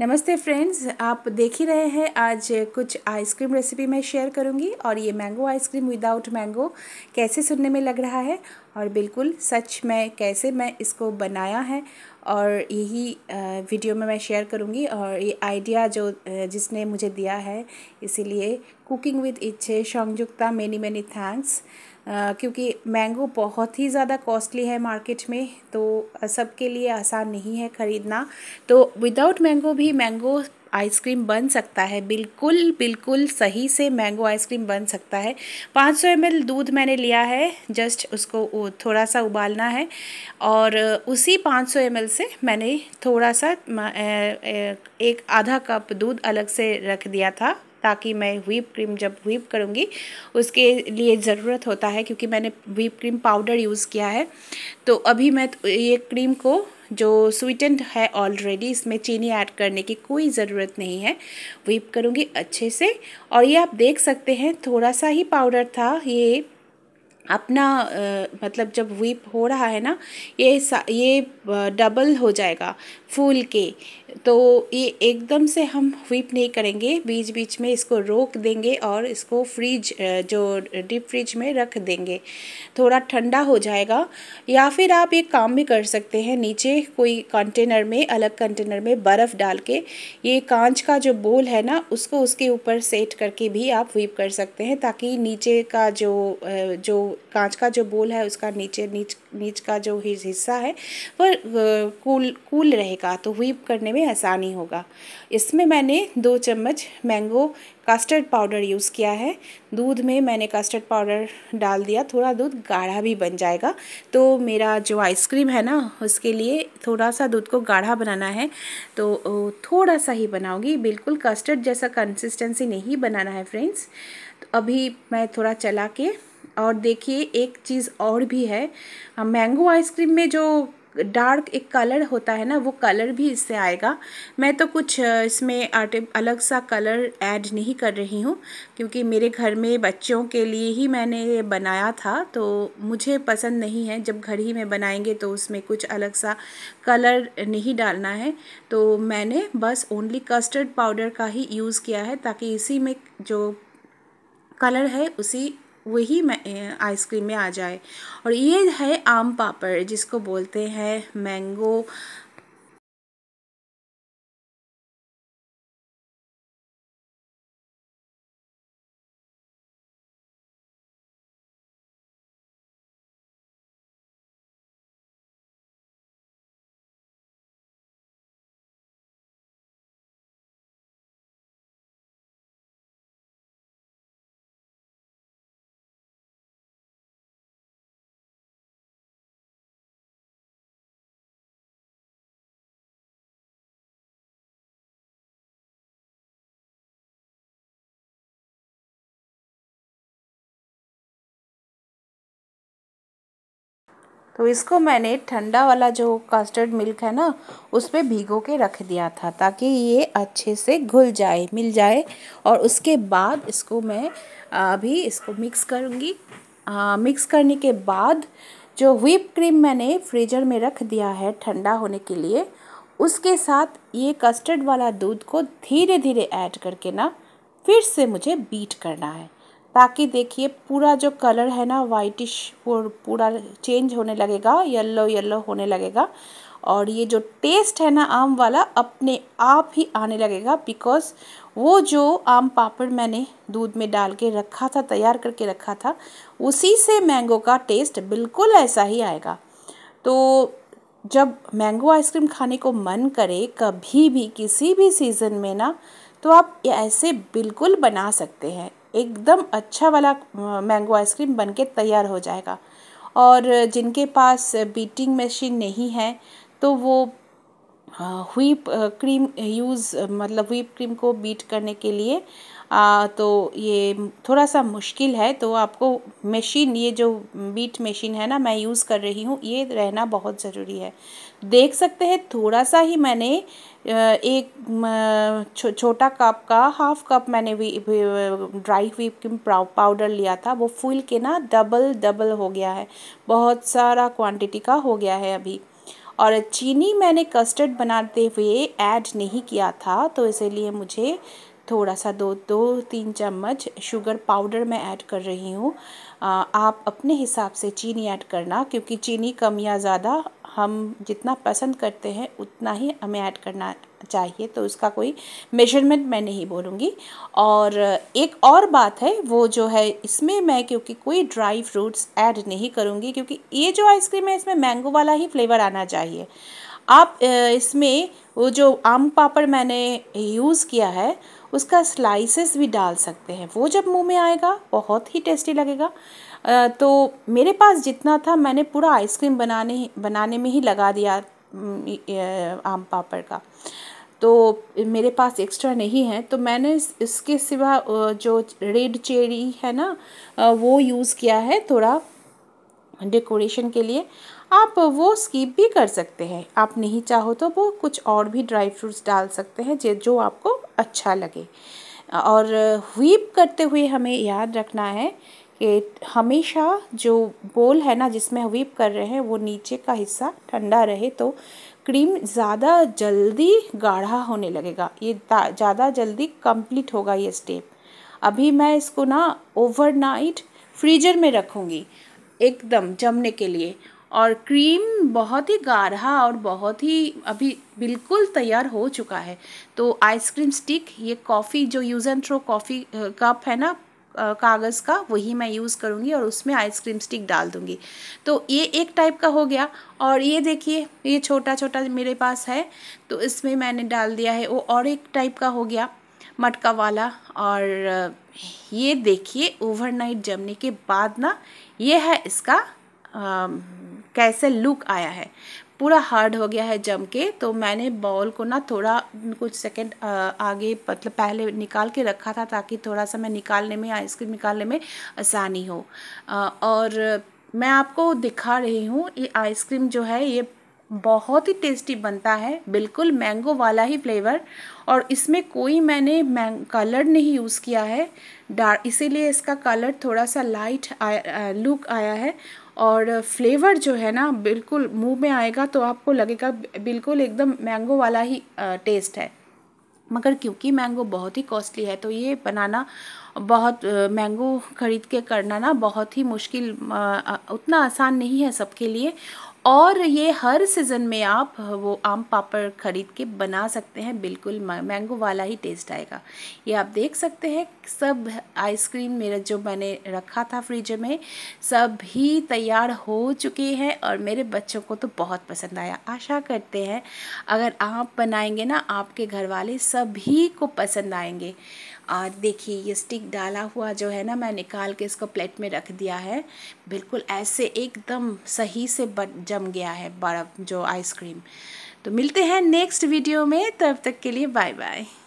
नमस्ते फ्रेंड्स आप देख ही रहे हैं आज कुछ आइसक्रीम रेसिपी मैं शेयर करूंगी और ये मैंगो आइसक्रीम विदाउट मैंगो कैसे सुनने में लग रहा है और बिल्कुल सच में कैसे मैं इसको बनाया है और यही वीडियो में मैं शेयर करूंगी और ये आइडिया जो जिसने मुझे दिया है इसीलिए cooking with Ichhe Shongjukta many many thanks क्योंकि मैंगो बहुत ही ज़्यादा कॉस्टली है मार्केट में तो सबके लिए आसान नहीं है ख़रीदना तो विदाउट मैंगो भी मैंगो आइसक्रीम बन सकता है बिल्कुल बिल्कुल सही से मैंगो आइसक्रीम बन सकता है 500 सौ दूध मैंने लिया है जस्ट उसको थोड़ा सा उबालना है और उसी 500 सौ से मैंने थोड़ा सा एक आधा कप दूध अलग से रख दिया था ताकि मैं व्हीप क्रीम जब व्हीप करूँगी उसके लिए ज़रूरत होता है क्योंकि मैंने व्हीप क्रीम पाउडर यूज़ किया है तो अभी मैं तो ये क्रीम को जो स्वीटेंड है ऑलरेडी इसमें चीनी ऐड करने की कोई ज़रूरत नहीं है व्हीप करूँगी अच्छे से और ये आप देख सकते हैं थोड़ा सा ही पाउडर था ये अपना आ, मतलब जब वीप हो रहा है ना ये ये डबल हो जाएगा फूल के तो ये एकदम से हम वीप नहीं करेंगे बीच बीच में इसको रोक देंगे और इसको फ्रिज जो डीप फ्रिज में रख देंगे थोड़ा ठंडा हो जाएगा या फिर आप एक काम भी कर सकते हैं नीचे कोई कंटेनर में अलग कंटेनर में बर्फ़ डाल के ये कांच का जो बोल है ना उसको उसके ऊपर सेट करके भी आप वीप कर सकते हैं ताकि नीचे का जो जो कांच का जो बोल है उसका नीचे नीच नीच का जो हिस्सा है वह कूल कूल रहेगा तो व्हीप करने में आसानी होगा इसमें मैंने दो चम्मच मैंगो कस्टर्ड पाउडर यूज़ किया है दूध में मैंने कस्टर्ड पाउडर डाल दिया थोड़ा दूध गाढ़ा भी बन जाएगा तो मेरा जो आइसक्रीम है ना उसके लिए थोड़ा सा दूध को गाढ़ा बनाना है तो थोड़ा सा ही बनाऊंगी बिल्कुल कस्टर्ड जैसा कंसिस्टेंसी नहीं बनाना है फ्रेंड्स तो अभी मैं थोड़ा चला के और देखिए एक चीज़ और भी है मैंगो आइसक्रीम में जो डार्क एक कलर होता है ना वो कलर भी इससे आएगा मैं तो कुछ इसमें अलग सा कलर ऐड नहीं कर रही हूँ क्योंकि मेरे घर में बच्चों के लिए ही मैंने ये बनाया था तो मुझे पसंद नहीं है जब घर ही में बनाएंगे तो उसमें कुछ अलग सा कलर नहीं डालना है तो मैंने बस ओनली कस्टर्ड पाउडर का ही यूज़ किया है ताकि इसी में जो कलर है उसी वही आइसक्रीम में आ जाए और ये है आम पापड़ जिसको बोलते हैं मैंगो तो इसको मैंने ठंडा वाला जो कस्टर्ड मिल्क है ना उस पर भिगो के रख दिया था ताकि ये अच्छे से घुल जाए मिल जाए और उसके बाद इसको मैं अभी इसको मिक्स करूँगी मिक्स करने के बाद जो व्हीप क्रीम मैंने फ्रीजर में रख दिया है ठंडा होने के लिए उसके साथ ये कस्टर्ड वाला दूध को धीरे धीरे ऐड करके ना फिर से मुझे बीट करना है ताकि देखिए पूरा जो कलर है ना वाइटिश वो पूरा चेंज होने लगेगा येलो येलो होने लगेगा और ये जो टेस्ट है ना आम वाला अपने आप ही आने लगेगा बिकॉज़ वो जो आम पापड़ मैंने दूध में डाल के रखा था तैयार करके रखा था उसी से मैंगो का टेस्ट बिल्कुल ऐसा ही आएगा तो जब मैंगो आइसक्रीम खाने को मन करे कभी भी किसी भी सीज़न में ना तो आप ऐसे बिल्कुल बना सकते हैं एकदम अच्छा वाला मैंगो आइसक्रीम बन के तैयार हो जाएगा और जिनके पास बीटिंग मशीन नहीं है तो वो व्हीप क्रीम यूज़ मतलब व्हीप क्रीम को बीट करने के लिए आ, तो ये थोड़ा सा मुश्किल है तो आपको मशीन ये जो बीट मशीन है ना मैं यूज़ कर रही हूँ ये रहना बहुत ज़रूरी है देख सकते हैं थोड़ा सा ही मैंने एक छो, छोटा कप का हाफ कप मैंने वी, वी, ड्राई व्हीप क्रीम पाउडर लिया था वो फूल के ना डबल डबल हो गया है बहुत सारा क्वांटिटी का हो गया है अभी और चीनी मैंने कस्टर्ड बनाते हुए ऐड नहीं किया था तो इसलिए मुझे थोड़ा सा दो दो तीन चम्मच शुगर पाउडर मैं ऐड कर रही हूँ आप अपने हिसाब से चीनी ऐड करना क्योंकि चीनी कम या ज़्यादा हम जितना पसंद करते हैं उतना ही हमें ऐड करना चाहिए तो उसका कोई मेजरमेंट मैं नहीं बोलूँगी और एक और बात है वो जो है इसमें मैं क्योंकि कोई ड्राई फ्रूट्स ऐड नहीं करूँगी क्योंकि ये जो आइसक्रीम है इसमें मैंगो वाला ही फ्लेवर आना चाहिए आप इसमें वो जो आम पापड़ मैंने यूज़ किया है उसका स्लाइसेस भी डाल सकते हैं वो जब मुंह में आएगा बहुत ही टेस्टी लगेगा तो मेरे पास जितना था मैंने पूरा आइसक्रीम बनाने बनाने में ही लगा दिया आम पापड़ का तो मेरे पास एक्स्ट्रा नहीं है तो मैंने इसके सिवा जो रेड चेरी है ना वो यूज़ किया है थोड़ा डेकोरेशन के लिए आप वो स्कीप भी कर सकते हैं आप नहीं चाहो तो वो कुछ और भी ड्राई फ्रूट्स डाल सकते हैं जो आपको अच्छा लगे और व्हीप करते हुए हमें याद रखना है ये हमेशा जो बोल है ना जिसमें व्हीप कर रहे हैं वो नीचे का हिस्सा ठंडा रहे तो क्रीम ज़्यादा जल्दी गाढ़ा होने लगेगा ये ज़्यादा जल्दी कंप्लीट होगा ये स्टेप अभी मैं इसको ना ओवरनाइट फ्रीजर में रखूँगी एकदम जमने के लिए और क्रीम बहुत ही गाढ़ा और बहुत ही अभी बिल्कुल तैयार हो चुका है तो आइसक्रीम स्टिक ये कॉफ़ी जो use and throw coffee cup है ना कागज़ का वही मैं यूज़ करूँगी और उसमें आइसक्रीम स्टिक डाल दूँगी तो ये एक टाइप का हो गया और ये देखिए ये छोटा छोटा मेरे पास है तो इसमें मैंने डाल दिया है वो और एक टाइप का हो गया मटका वाला और ये देखिए ओवरनाइट जमने के बाद ना ये है इसका आ, कैसे लुक आया है पूरा हार्ड हो गया है जम के तो मैंने बॉल को ना थोड़ा कुछ सेकंड आगे मतलब पहले निकाल के रखा था ताकि थोड़ा सा मैं निकालने में आइसक्रीम निकालने में आसानी हो और मैं आपको दिखा रही हूँ ये आइसक्रीम जो है ये बहुत ही टेस्टी बनता है बिल्कुल मैंगो वाला ही फ्लेवर और इसमें कोई मैंने मैंग कलर नहीं यूज़ किया है डार इसीलिए इसका कलर थोड़ा सा लाइट आया, लुक आया है और फ्लेवर जो है ना बिल्कुल मुंह में आएगा तो आपको लगेगा बिल्कुल एकदम मैंगो वाला ही टेस्ट है मगर क्योंकि मैंगो बहुत ही कॉस्टली है तो ये बनाना बहुत मैंगो ख़रीद के करना ना बहुत ही मुश्किल उतना आसान नहीं है सबके लिए और ये हर सीज़न में आप वो आम पापड़ ख़रीद के बना सकते हैं बिल्कुल मैंगो वाला ही टेस्ट आएगा ये आप देख सकते हैं सब आइसक्रीम मेरा जो मैंने रखा था फ्रिज में सब ही तैयार हो चुके हैं और मेरे बच्चों को तो बहुत पसंद आया आशा करते हैं अगर आप बनाएंगे ना आपके घर वाले सभी को पसंद आएंगे और देखिए ये स्टिक डाला हुआ जो है ना मैं निकाल के इसको प्लेट में रख दिया है बिल्कुल ऐसे एकदम सही से जम गया है बर्फ़ जो आइसक्रीम तो मिलते हैं नेक्स्ट वीडियो में तब तक के लिए बाय बाय